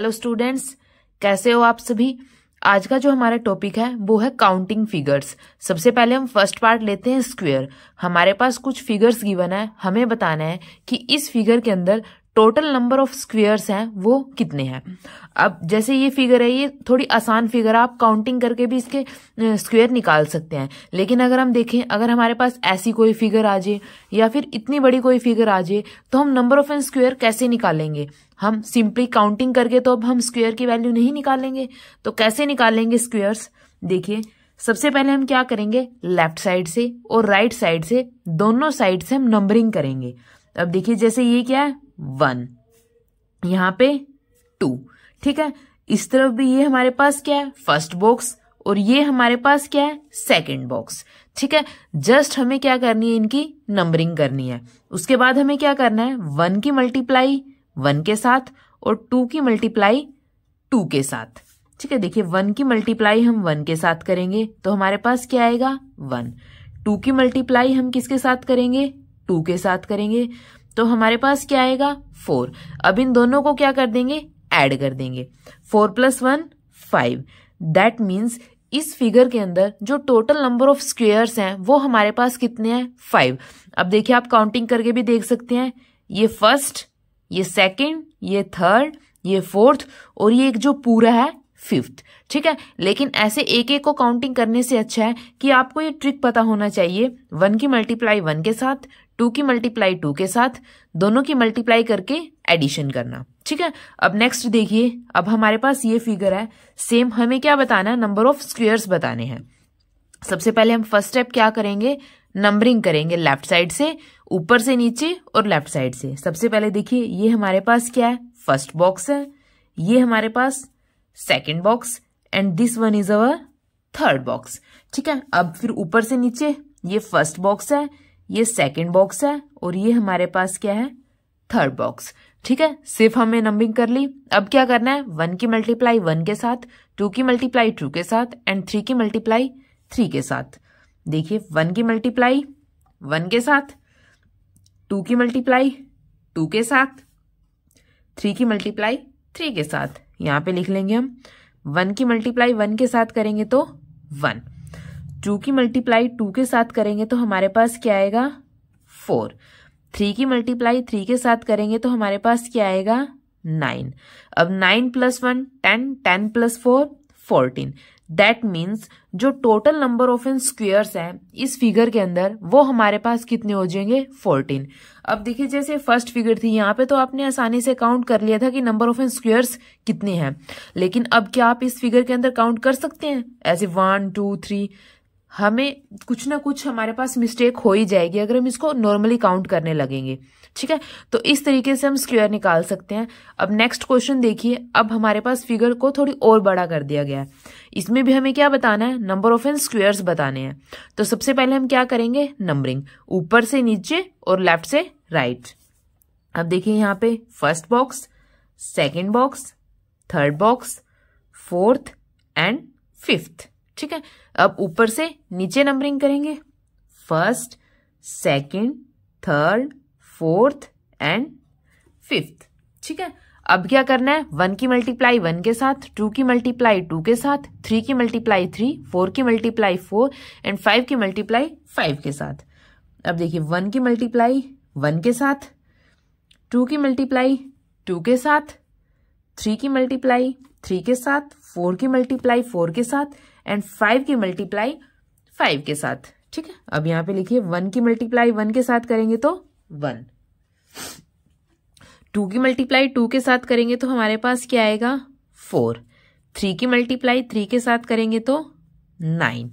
hello students कैसे हो आप सभी आज का जो हमारा टॉपिक है वो है काउंटिंग फिगर्स सबसे पहले हम फर्स्ट पार्ट लेते हैं स्क्वायर हमारे पास कुछ फिगर्स गिवन है हमें बताना है कि इस फिगर के अंदर टोटल नंबर ऑफ स्क्वेयर्स हैं वो कितने हैं अब जैसे ये फिगर है ये थोड़ी आसान फिगर है आप काउंटिंग करके भी इसके स्क्वेयर निकाल सकते हैं लेकिन अगर हम देखें अगर हमारे पास ऐसी कोई फिगर आ जाए या फिर इतनी बड़ी कोई फिगर आ जाए तो हम नंबर ऑफ एन स्क्वेयर कैसे निकालेंगे हम सिंपली काउंटिंग करके तो अब हम स्क्वेयर की वैल्यू नहीं निकालेंगे तो कैसे निकालेंगे स्क्वेयर्स देखिए सबसे पहले हम क्या करेंगे लेफ्ट साइड से और राइट right साइड से दोनों साइड से हम नंबरिंग करेंगे अब देखिए जैसे ये क्या है वन यहां पे टू ठीक है इस तरफ भी ये हमारे पास क्या है फर्स्ट बॉक्स और ये हमारे पास क्या है सेकंड बॉक्स ठीक है जस्ट हमें क्या करनी है इनकी नंबरिंग करनी है उसके बाद हमें क्या करना है वन की मल्टीप्लाई वन के साथ और टू की मल्टीप्लाई टू के साथ ठीक है देखिए वन की मल्टीप्लाई हम वन के साथ करेंगे तो हमारे पास क्या आएगा वन टू की मल्टीप्लाई हम किसके साथ करेंगे टू के साथ करेंगे तो हमारे पास क्या आएगा फोर अब इन दोनों को क्या कर देंगे एड कर देंगे four plus one five that means इस फिगर के अंदर जो टोटल नंबर ऑफ स्क्वेयर्स हैं वो हमारे पास कितने हैं फाइव अब देखिए आप काउंटिंग करके भी देख सकते हैं ये फर्स्ट ये सेकंड ये थर्ड ये फोर्थ और ये एक जो पूरा है फिफ्थ ठीक है लेकिन ऐसे एक एक को काउंटिंग करने से अच्छा है कि आपको ये ट्रिक पता होना चाहिए वन की मल्टीप्लाई वन के साथ टू की मल्टीप्लाई टू के साथ दोनों की मल्टीप्लाई करके एडिशन करना ठीक है अब नेक्स्ट देखिए अब हमारे पास ये फिगर है सेम हमें क्या बताना है नंबर ऑफ स्क्वेयर्स बताने हैं सबसे पहले हम फर्स्ट स्टेप क्या करेंगे नंबरिंग करेंगे लेफ्ट साइड से ऊपर से नीचे और लेफ्ट साइड से सबसे पहले देखिए ये हमारे पास क्या है फर्स्ट बॉक्स है ये हमारे पास second box and this one is our third box ठीक है अब फिर ऊपर से नीचे ये फर्स्ट बॉक्स है ये सेकेंड बॉक्स है और ये हमारे पास क्या है थर्ड बॉक्स ठीक है सिर्फ हमने नंबरिंग कर ली अब क्या करना है वन की मल्टीप्लाई वन के साथ टू की मल्टीप्लाई टू के साथ एंड थ्री की मल्टीप्लाई थ्री के साथ देखिए वन की मल्टीप्लाई वन के साथ टू की मल्टीप्लाई टू के साथ थ्री की मल्टीप्लाई थ्री के साथ यहां पे लिख लेंगे हम वन की मल्टीप्लाई वन के साथ करेंगे तो वन टू की मल्टीप्लाई टू के साथ करेंगे तो हमारे पास क्या आएगा फोर थ्री की मल्टीप्लाई थ्री के साथ करेंगे तो हमारे पास क्या आएगा नाइन अब nine plus one ten ten plus four fourteen that means जो टोटल नंबर ऑफ इन स्क्वेयर्स हैं इस फिगर के अंदर वो हमारे पास कितने हो जाएंगे फोर्टीन अब देखिए जैसे फर्स्ट फिगर थी यहाँ पे तो आपने आसानी से काउंट कर लिया था कि नंबर ऑफ इन स्क्वेयर्स कितने हैं लेकिन अब क्या आप इस फिगर के अंदर काउंट कर सकते हैं ऐसे वन टू थ्री हमें कुछ ना कुछ हमारे पास मिस्टेक हो ही जाएगी अगर हम इसको नॉर्मली काउंट करने लगेंगे ठीक है तो इस तरीके से हम स्क्वायर निकाल सकते हैं अब नेक्स्ट क्वेश्चन देखिए अब हमारे पास फिगर को थोड़ी और बड़ा कर दिया गया है इसमें भी हमें क्या बताना है नंबर ऑफ एन स्क्वेयर्स बताने हैं तो सबसे पहले हम क्या करेंगे नंबरिंग ऊपर से नीचे और लेफ्ट से राइट अब देखिए यहाँ पे first box second box third box fourth and fifth ठीक है अब ऊपर से नीचे नंबरिंग करेंगे first second, third fourth and fifth ठीक है अब क्या करना है वन की मल्टीप्लाई वन के साथ टू की मल्टीप्लाई टू के साथ थ्री की मल्टीप्लाई थ्री फोर की मल्टीप्लाई फोर एंड फाइव की मल्टीप्लाई फाइव के साथ अब देखिए वन की मल्टीप्लाई वन के साथ टू की मल्टीप्लाई टू के साथ थ्री की मल्टीप्लाई थ्री के साथ फोर की मल्टीप्लाई फोर के साथ एंड फाइव की मल्टीप्लाई फाइव के साथ ठीक है अब यहां पे लिखिए वन की मल्टीप्लाई वन के साथ करेंगे तो वन टू की मल्टीप्लाई टू के साथ करेंगे तो हमारे पास क्या आएगा फोर थ्री की मल्टीप्लाई थ्री के साथ करेंगे तो नाइन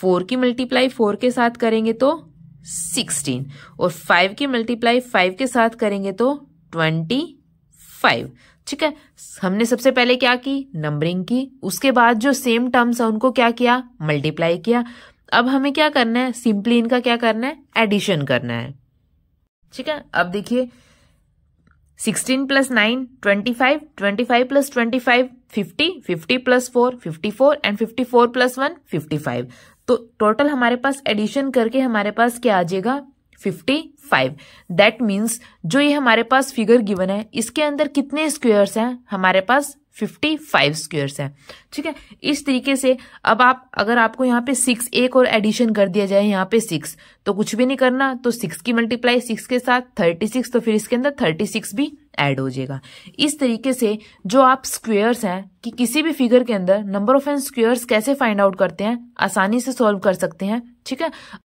फोर की मल्टीप्लाई फोर के साथ करेंगे तो सिक्सटीन और फाइव की मल्टीप्लाई फाइव के साथ करेंगे तो ट्वेंटी फाइव ठीक है हमने सबसे पहले क्या की नंबरिंग की उसके बाद जो सेम टर्म्स है उनको क्या किया मल्टीप्लाई किया अब हमें क्या करना है सिंपली इनका क्या करना है एडिशन करना है ठीक है अब देखिए sixteen plus nine twenty five twenty five plus twenty five fifty fifty plus four fifty four and fifty four plus one fifty five तो टोटल हमारे पास एडिशन करके हमारे पास क्या आ जाएगा 55 दैट मीन्स जो ये हमारे पास फिगर गिवन है इसके अंदर कितने स्क्वेयर्स हैं हमारे पास 55 स्क्वेयर्स हैं ठीक है इस तरीके से अब आप अगर आपको यहाँ पे सिक्स एक और एडिशन कर दिया जाए यहाँ पे सिक्स तो कुछ भी नहीं करना तो सिक्स की मल्टीप्लाई सिक्स के साथ थर्टी सिक्स तो फिर इसके अंदर थर्टी सिक्स भी एड हो जाएगा इस तरीके से जो आप स्क्वेयर्स हैं कि किसी भी फिगर के अंदर नंबर ऑफ एन स्क्वेयर्स कैसे फाइंड आउट करते हैं आसानी से सॉल्व कर सकते हैं ठीक है